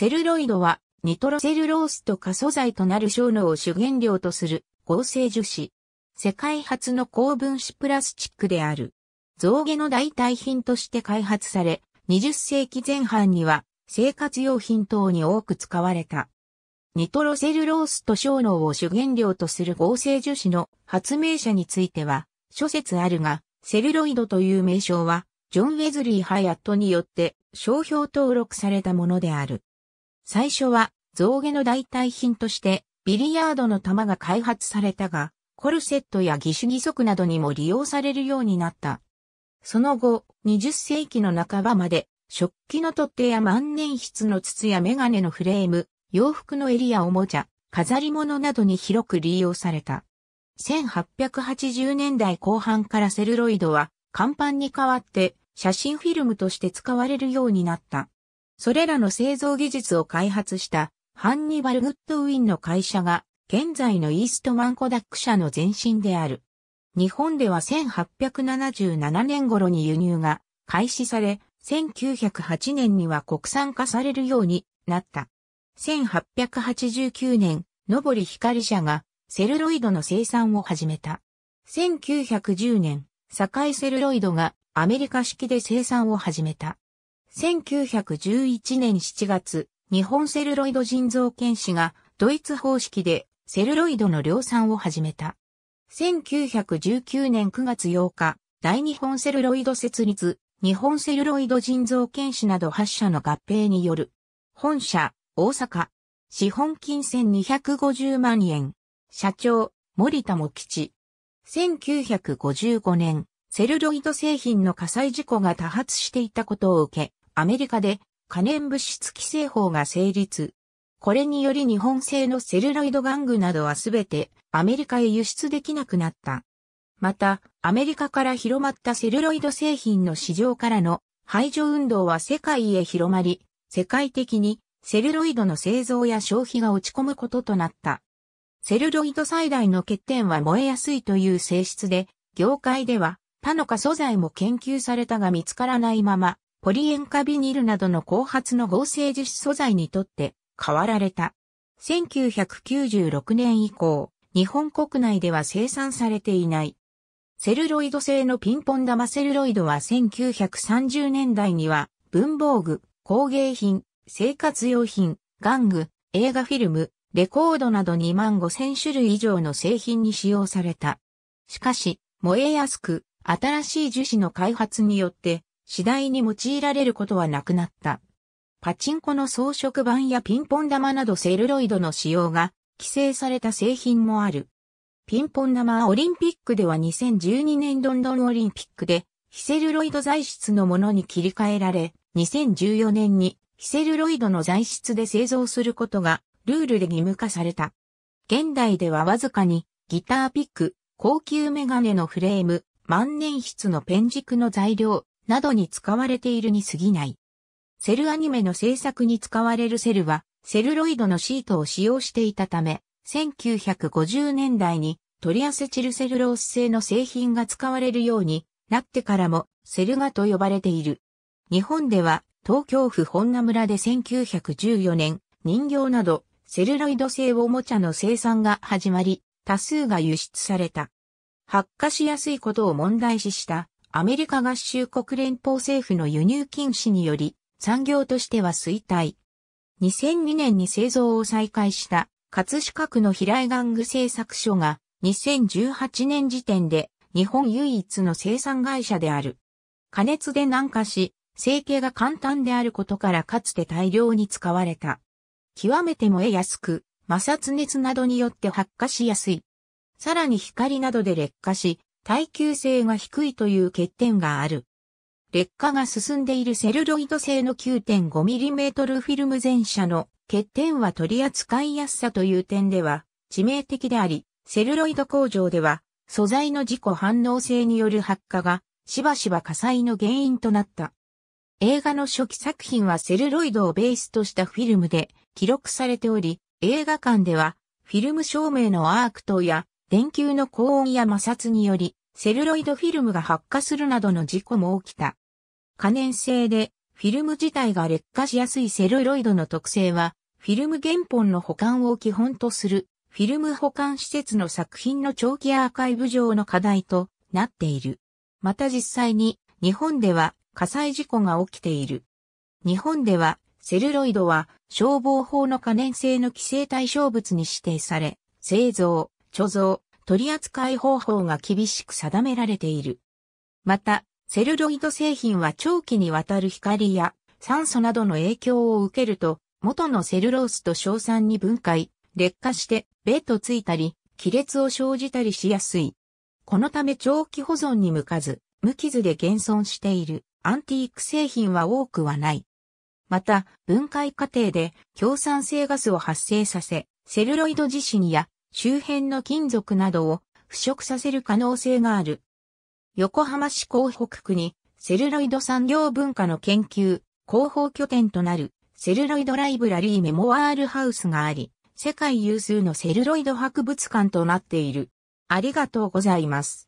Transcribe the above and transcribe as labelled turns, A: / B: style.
A: セルロイドは、ニトロセルロースと過素材となる小脳を主原料とする合成樹脂。世界初の高分子プラスチックである。造毛の代替品として開発され、20世紀前半には生活用品等に多く使われた。ニトロセルロースと小脳を主原料とする合成樹脂の発明者については、諸説あるが、セルロイドという名称は、ジョン・ウェズリー・ハヤットによって商標登録されたものである。最初は象牙の代替品としてビリヤードの玉が開発されたが、コルセットや義手義足などにも利用されるようになった。その後、20世紀の半ばまで、食器の取っ手や万年筆の筒やメガネのフレーム、洋服の襟やおもちゃ、飾り物などに広く利用された。1880年代後半からセルロイドは、甲板に代わって写真フィルムとして使われるようになった。それらの製造技術を開発したハンニバル・グッドウィンの会社が現在のイーストマンコダック社の前身である。日本では1877年頃に輸入が開始され、1908年には国産化されるようになった。1889年、のぼり光社がセルロイドの生産を始めた。1910年、堺セルロイドがアメリカ式で生産を始めた。1911年7月、日本セルロイド人造検視がドイツ方式でセルロイドの量産を始めた。1919年9月8日、大日本セルロイド設立、日本セルロイド人造検視など8社の合併による。本社、大阪。資本金1 250万円。社長、森田茂吉。1955年、セルロイド製品の火災事故が多発していたことを受け、アメリカで可燃物質規制法が成立。これにより日本製のセルロイド玩具などはすべてアメリカへ輸出できなくなった。また、アメリカから広まったセルロイド製品の市場からの排除運動は世界へ広まり、世界的にセルロイドの製造や消費が落ち込むこととなった。セルロイド最大の欠点は燃えやすいという性質で、業界では他の化素材も研究されたが見つからないままポリ塩化ビニルなどの後発の合成樹脂素材にとって変わられた。1996年以降、日本国内では生産されていない。セルロイド製のピンポン玉セルロイドは1930年代には文房具、工芸品、生活用品、玩具、映画フィルム、レコードなど2万5千種類以上の製品に使用された。しかし、燃えやすく、新しい樹脂の開発によって、次第に用いられることはなくなった。パチンコの装飾板やピンポン玉などセルロイドの使用が規制された製品もある。ピンポン玉はオリンピックでは2012年ロンドンオリンピックで非セルロイド材質のものに切り替えられ、2014年に非セルロイドの材質で製造することがルールで義務化された。現代ではわずかにギターピック、高級メガネのフレーム、万年筆のペン軸の材料、などに使われているに過ぎない。セルアニメの制作に使われるセルは、セルロイドのシートを使用していたため、1950年代にトリアセチルセルロース製の製品が使われるようになってからもセルガと呼ばれている。日本では東京府本名村で1914年人形などセルロイド製おもちゃの生産が始まり多数が輸出された。発火しやすいことを問題視したアメリカ合衆国連邦政府の輸入禁止により、産業としては衰退。2002年に製造を再開した、葛飾区の平井玩具製作所が、2018年時点で、日本唯一の生産会社である。加熱で軟化し、成形が簡単であることからかつて大量に使われた。極めて燃えやすく、摩擦熱などによって発火しやすい。さらに光などで劣化し、耐久性が低いという欠点がある。劣化が進んでいるセルロイド製の 9.5mm フィルム全車の欠点は取り扱いやすさという点では致命的であり、セルロイド工場では素材の自己反応性による発火がしばしば火災の原因となった。映画の初期作品はセルロイドをベースとしたフィルムで記録されており、映画館ではフィルム照明のアーク等や電球の高温や摩擦によりセルロイドフィルムが発火するなどの事故も起きた。可燃性でフィルム自体が劣化しやすいセルロイドの特性は、フィルム原本の保管を基本とするフィルム保管施設の作品の長期アーカイブ上の課題となっている。また実際に日本では火災事故が起きている。日本ではセルロイドは消防法の可燃性の規制対象物に指定され、製造、貯蔵、取り扱い方法が厳しく定められている。また、セルロイド製品は長期にわたる光や酸素などの影響を受けると、元のセルロースと硝酸に分解、劣化して、ベッドついたり、亀裂を生じたりしやすい。このため長期保存に向かず、無傷で現存しているアンティーク製品は多くはない。また、分解過程で強酸性ガスを発生させ、セルロイド自身や周辺の金属などを腐食させる可能性がある。横浜市港北区にセルロイド産業文化の研究、広報拠点となるセルロイドライブラリーメモワールハウスがあり、世界有数のセルロイド博物館となっている。ありがとうございます。